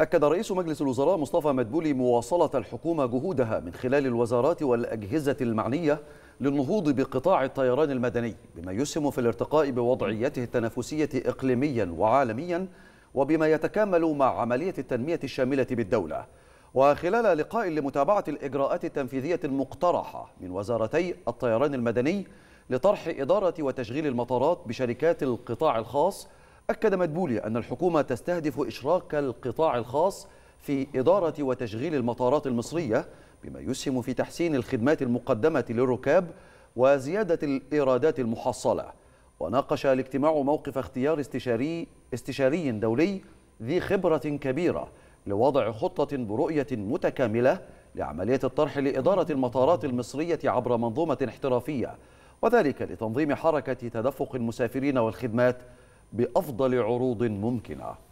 أكد رئيس مجلس الوزراء مصطفى مدبولي مواصلة الحكومة جهودها من خلال الوزارات والأجهزة المعنية للنهوض بقطاع الطيران المدني بما يسهم في الارتقاء بوضعيته التنافسية إقليميا وعالميا وبما يتكامل مع عملية التنمية الشاملة بالدولة وخلال لقاء لمتابعة الإجراءات التنفيذية المقترحة من وزارتي الطيران المدني لطرح إدارة وتشغيل المطارات بشركات القطاع الخاص أكد مدبولي أن الحكومة تستهدف إشراك القطاع الخاص في إدارة وتشغيل المطارات المصرية بما يسهم في تحسين الخدمات المقدمة للركاب وزيادة الإيرادات المحصلة وناقش الاجتماع موقف اختيار استشاري, استشاري دولي ذي خبرة كبيرة لوضع خطة برؤية متكاملة لعملية الطرح لإدارة المطارات المصرية عبر منظومة احترافية وذلك لتنظيم حركة تدفق المسافرين والخدمات بأفضل عروض ممكنة